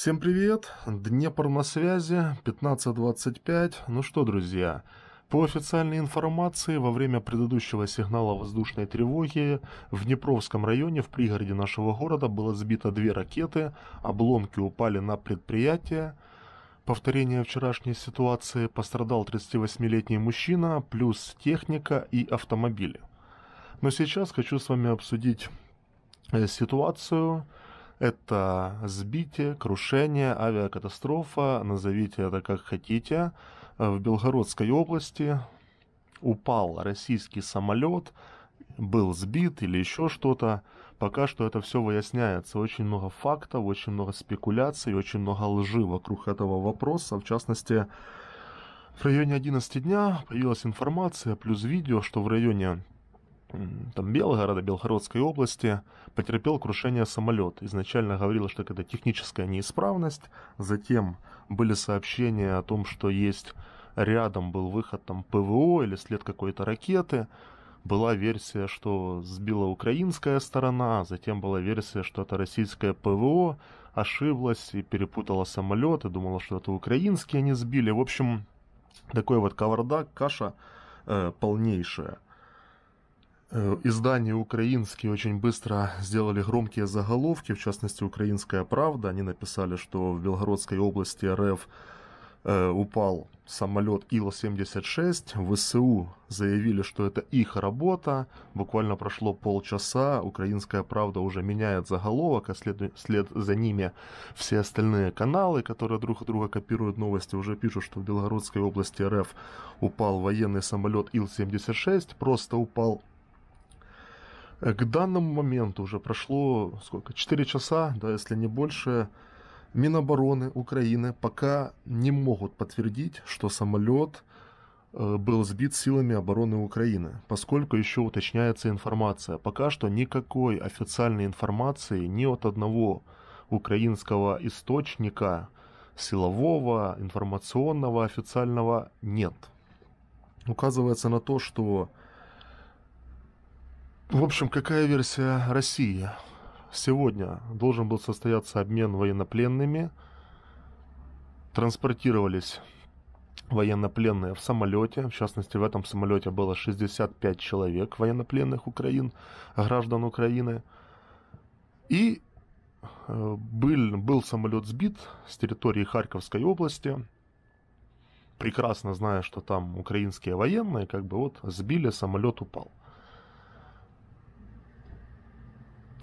Всем привет, Днепр на связи, 15.25. Ну что, друзья, по официальной информации, во время предыдущего сигнала воздушной тревоги в Днепровском районе в пригороде нашего города было сбито две ракеты, обломки упали на предприятие. Повторение вчерашней ситуации пострадал 38-летний мужчина, плюс техника и автомобили. Но сейчас хочу с вами обсудить э, ситуацию, это сбитие, крушение, авиакатастрофа, назовите это как хотите. Э, в Белгородской области упал российский самолет, был сбит или еще что-то. Пока что это все выясняется. Очень много фактов, очень много спекуляций, очень много лжи вокруг этого вопроса. В частности, в районе 11 дня появилась информация, плюс видео, что в районе там, Белгорода, Белгородской области потерпел крушение самолет. Изначально говорилось, что это техническая неисправность, затем были сообщения о том, что есть рядом был выход там ПВО или след какой-то ракеты. Была версия, что сбила украинская сторона, а затем была версия, что это российское ПВО ошиблась и перепутала самолет и думала, что это украинские они сбили. В общем, такой вот кавардак, каша э, полнейшая – Э, издания украинские очень быстро сделали громкие заголовки, в частности «Украинская правда». Они написали, что в Белгородской области РФ э, упал самолет Ил-76. ВСУ заявили, что это их работа. Буквально прошло полчаса. Украинская правда уже меняет заголовок, а след, след за ними все остальные каналы, которые друг друга копируют новости, уже пишут, что в Белгородской области РФ упал военный самолет Ил-76. Просто упал к данному моменту уже прошло сколько? 4 часа, да, если не больше. Минобороны Украины пока не могут подтвердить, что самолет э, был сбит силами обороны Украины, поскольку еще уточняется информация. Пока что никакой официальной информации ни от одного украинского источника силового, информационного, официального нет. Указывается на то, что в общем, какая версия России? Сегодня должен был состояться обмен военнопленными. Транспортировались военнопленные в самолете. В частности, в этом самолете было 65 человек военнопленных Украин, граждан Украины. И э, был, был самолет сбит с территории Харьковской области. Прекрасно зная, что там украинские военные, как бы вот сбили, самолет упал.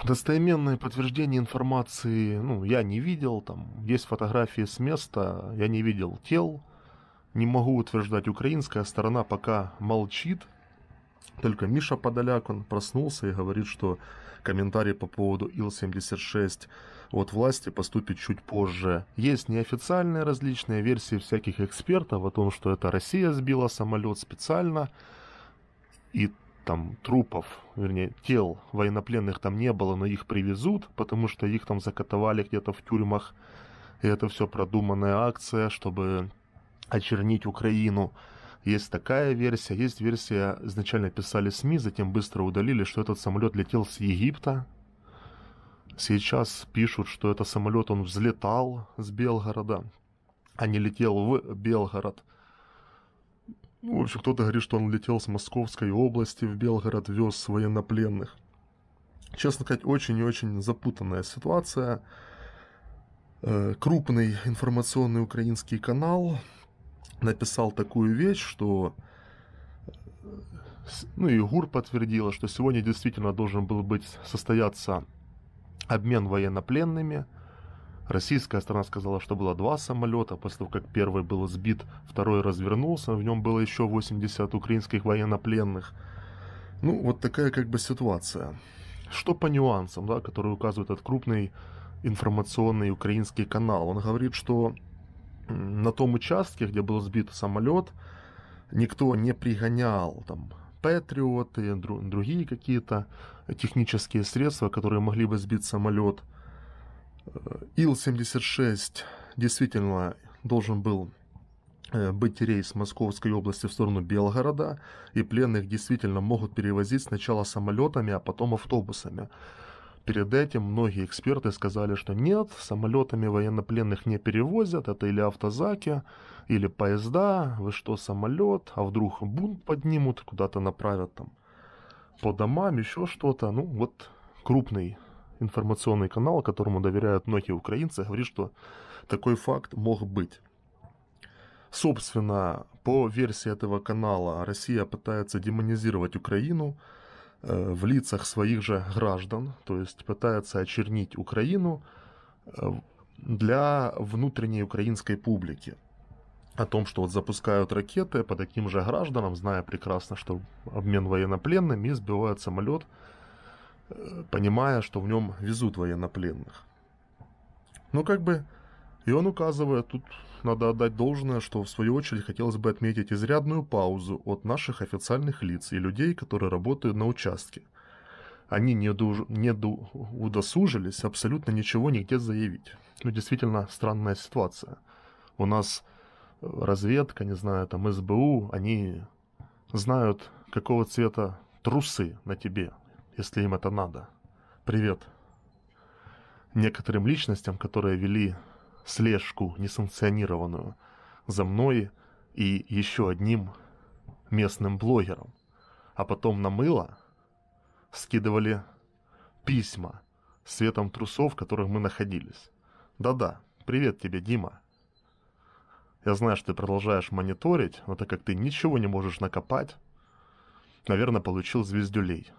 Достоименное подтверждение информации, ну, я не видел, там есть фотографии с места, я не видел тел, не могу утверждать, украинская сторона пока молчит, только Миша Подоляк, он проснулся и говорит, что комментарий по поводу Ил-76 от власти поступит чуть позже. Есть неофициальные различные версии всяких экспертов о том, что это Россия сбила самолет специально, и там трупов, вернее, тел военнопленных там не было, но их привезут, потому что их там закатывали где-то в тюрьмах. И это все продуманная акция, чтобы очернить Украину. Есть такая версия, есть версия, изначально писали СМИ, затем быстро удалили, что этот самолет летел с Египта. Сейчас пишут, что этот самолет он взлетал с Белгорода, а не летел в Белгород. Ну, в общем, кто-то говорит, что он летел с Московской области в Белгород, вез военнопленных. Честно сказать, очень и очень запутанная ситуация. Э, крупный информационный украинский канал написал такую вещь, что э, ну и ГУР подтвердила, что сегодня действительно должен был быть состояться обмен военнопленными – Российская сторона сказала, что было два самолета, после того, как первый был сбит, второй развернулся, в нем было еще 80 украинских военнопленных. Ну, вот такая как бы ситуация. Что по нюансам, да, которые указывает этот крупный информационный украинский канал? Он говорит, что на том участке, где был сбит самолет, никто не пригонял там патриоты, другие какие-то технические средства, которые могли бы сбить самолет – Э, Ил-76 действительно должен был э, быть рейс Московской области в сторону Белгорода, и пленных действительно могут перевозить сначала самолетами, а потом автобусами. Перед этим многие эксперты сказали, что нет, самолетами военнопленных не перевозят, это или автозаки, или поезда, вы что, самолет, а вдруг бунт поднимут, куда-то направят там по домам, еще что-то. Ну вот крупный информационный канал, которому доверяют многие украинцы, говорит, что такой факт мог быть. Собственно, по версии этого канала Россия пытается демонизировать Украину э, в лицах своих же граждан, то есть пытается очернить Украину э, для внутренней украинской публики. О том, что вот запускают ракеты по таким же гражданам, зная прекрасно, что обмен военнопленными, сбивают самолет понимая, что в нем везут военнопленных. Но ну, как бы, и он указывает, тут надо отдать должное, что в свою очередь хотелось бы отметить изрядную паузу от наших официальных лиц и людей, которые работают на участке. Они не, дуж... не ду... удосужились абсолютно ничего нигде заявить. Ну, действительно, странная ситуация. У нас э, разведка, не знаю, там СБУ, они знают, какого цвета трусы на тебе, если им это надо. Привет некоторым личностям, которые вели слежку несанкционированную за мной и еще одним местным блогером, а потом на мыло скидывали письма светом трусов, в которых мы находились. Да-да, привет тебе, Дима. Я знаю, что ты продолжаешь мониторить, но так как ты ничего не можешь накопать, наверное, получил звездюлей.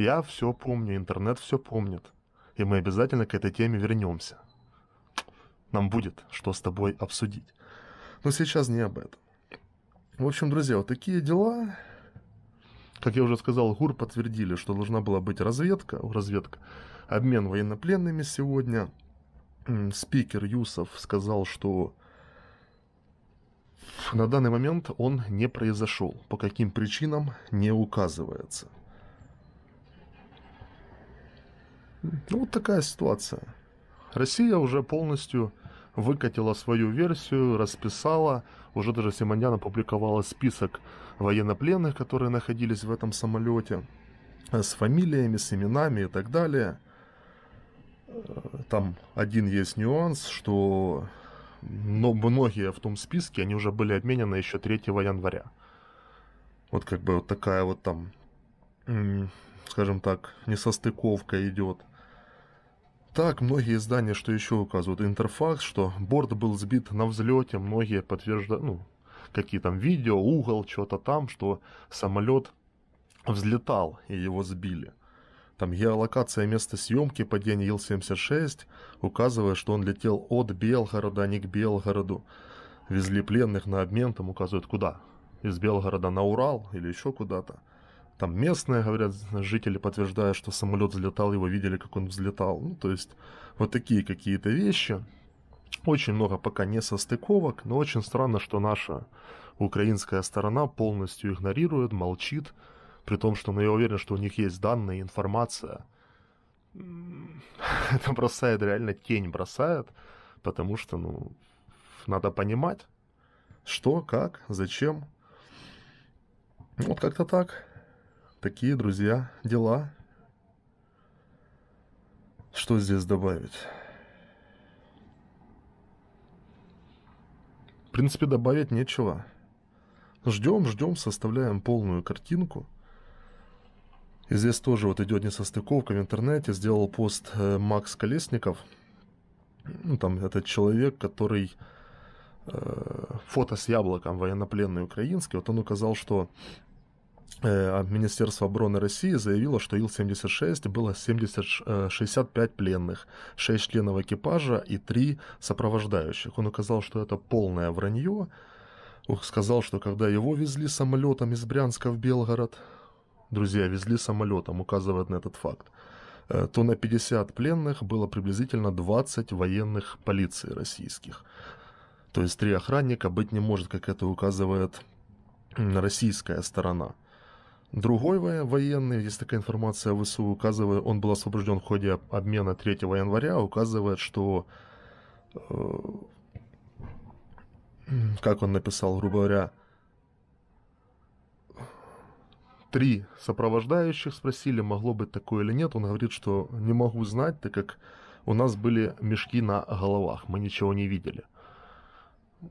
Я все помню, интернет все помнит. И мы обязательно к этой теме вернемся. Нам будет что с тобой обсудить. Но сейчас не об этом. В общем, друзья, вот такие дела. Как я уже сказал, ГУР подтвердили, что должна была быть разведка, разведка, обмен военнопленными сегодня. Спикер Юсов сказал, что на данный момент он не произошел. По каким причинам не указывается. Ну Вот такая ситуация. Россия уже полностью выкатила свою версию, расписала, уже даже Симонян опубликовала список военнопленных, которые находились в этом самолете, э, с фамилиями, с именами и так далее. Э, там один есть нюанс, что но многие в том списке, они уже были обменены еще 3 января. Вот как бы вот такая вот там скажем так, несостыковка идет. Так, многие издания, что еще указывают, Интерфакс, что борт был сбит на взлете, многие подтверждают, ну, какие там видео, угол, что-то там, что самолет взлетал и его сбили. Там геолокация места съемки падения Ил-76 указывает что он летел от Белгорода, а не к Белгороду. Везли пленных на обмен, там указывают куда. Из Белгорода на Урал или еще куда-то. Там местные, говорят, жители подтверждают, что самолет взлетал, его видели, как он взлетал. Ну, то есть, вот такие какие-то вещи. Очень много пока не состыковок, но очень странно, что наша украинская сторона полностью игнорирует, молчит, при том, что, ну, я уверен, что у них есть данные, информация. Это бросает, реально тень бросает, потому что, ну, надо понимать, что, как, зачем. Вот как-то так такие друзья, дела. Что здесь добавить? В принципе, добавить нечего. Ждем, ждем, составляем полную картинку. И здесь тоже вот идет несостыковка в интернете. Сделал пост э, Макс Колесников. Ну, там этот человек, который э, фото с яблоком военнопленный украинский. Вот он указал, что Э, а Министерство обороны России заявило, что Ил-76 было 70, 65 э, пленных, 6 членов экипажа и 3 сопровождающих. Он указал, что это полное вранье. Ух, сказал, что когда его везли самолетом из Брянска в Белгород, друзья, везли самолетом, указывает на этот факт, э, то на 50 пленных было приблизительно 20 военных полиции российских. То есть три охранника быть не может, как это указывает российская сторона – Другой военный, есть такая информация в ВСУ, указывает, он был освобожден в ходе обмена 3 января, указывает, что, э, как он написал, грубо говоря, три сопровождающих спросили, могло быть такое или нет. Он говорит, что не могу знать, так как у нас были мешки на головах, мы ничего не видели.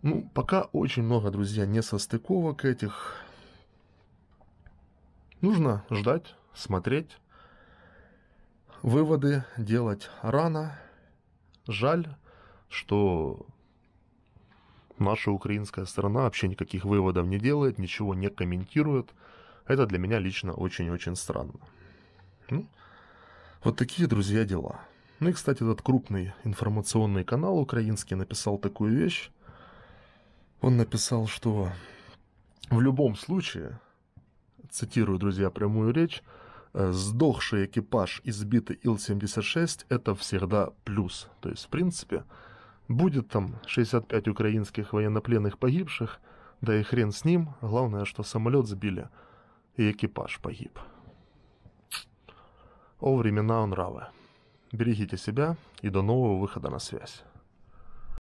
Ну, пока очень много, друзья, несостыковок этих Нужно ждать, смотреть. Выводы делать рано. Жаль, что наша украинская страна вообще никаких выводов не делает, ничего не комментирует. Это для меня лично очень-очень странно. Ну, вот такие, друзья, дела. Ну и, кстати, этот крупный информационный канал украинский написал такую вещь. Он написал, что в любом случае цитирую, друзья, прямую речь, «Э, сдохший экипаж, избитый Ил-76, это всегда плюс. То есть, в принципе, будет там 65 украинских военнопленных погибших, да и хрен с ним, главное, что самолет сбили, и экипаж погиб. О времена нравы. Берегите себя и до нового выхода на связь.